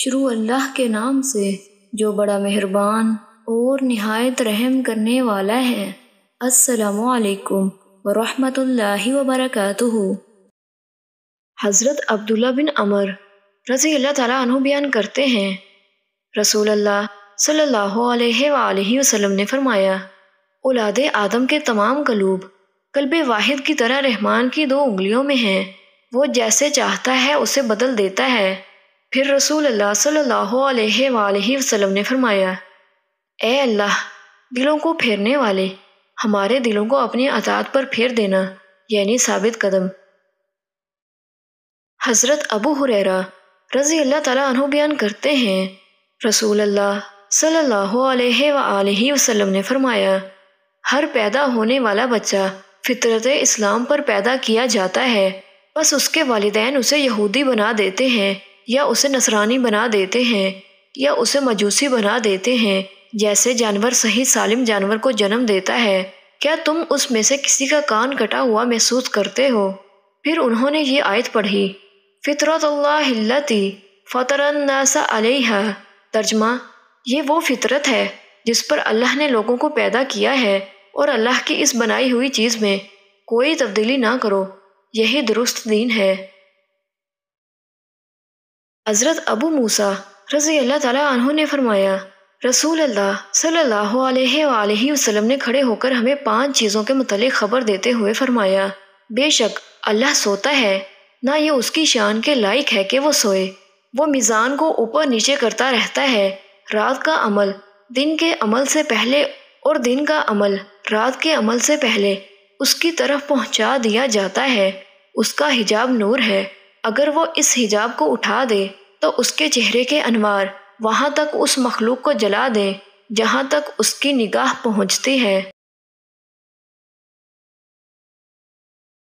शुरू अल्लाह के नाम से जो बड़ा मेहरबान और नहायत रहम करने वाला है असलकम वरहमतुल्लाहि वबरकातुहु हज़रत अब्दुल्ला बिन अमर रज़ी अल्लाह ताला अनु बयान करते हैं रसूल अल्लाह सल्लल्लाहु अलैहि वसल्लम ने फरमाया औलाद आदम के तमाम कलूब कल्ब वाहिद की तरह रहमान की दो उंगलियों में हैं वो जैसे चाहता है उसे बदल देता है फिर रसूल अल्लाह सल्लल्लाहु अलैहि वसल्लम ने फरमाया ए अल्लाह दिलों को फेरने वाले हमारे दिलों को अपनी अतात पर फेर देना यानी साबित कदम हज़रत अबू हुररा रज़ी अल्लाह ताला अनु बयान करते हैं रसूल अल्लाह सल्लल्लाहु अलैहि वसल्लम ने फरमाया हर पैदा होने वाला बच्चा फितरत इस्लाम पर पैदा किया जाता है बस उसके वालदेन उसे यहूदी बना देते हैं या उसे नसरानी बना देते हैं या उसे मजूसी बना देते हैं जैसे जानवर सही सालिम जानवर को जन्म देता है क्या तुम उसमें से किसी का कान कटा हुआ महसूस करते हो फिर उन्होंने ये आयत पढ़ी फितरतल्लाती फ़तरन्नासा अलह तर्जमा ये वो फितरत है जिस पर अल्लाह ने लोगों को पैदा किया है और अल्लाह की इस बनाई हुई चीज़ में कोई तब्दीली ना करो यही दुरुस्त दीन है हज़रत अबू मूसा रज़ी अल्लाह तह ने फरमाया रसूल अल्लाह सल्लल्लाहु अलैहि वसल्लम ने खड़े होकर हमें पांच चीज़ों के मतलब खबर देते हुए फरमाया बेशक अल्लाह सोता है ना ये उसकी शान के लायक है कि वो सोए वो मिज़ान को ऊपर नीचे करता रहता है रात का अमल दिन के अमल से पहले और दिन का अमल रात के अमल से पहले उसकी तरफ पहुंचा दिया जाता है उसका हिजाब नूर है अगर वो इस हिजाब को उठा दे तो उसके चेहरे के अनवार वहाँ तक उस मखलूक को जला दें जहाँ तक उसकी निगाह पहुँचती है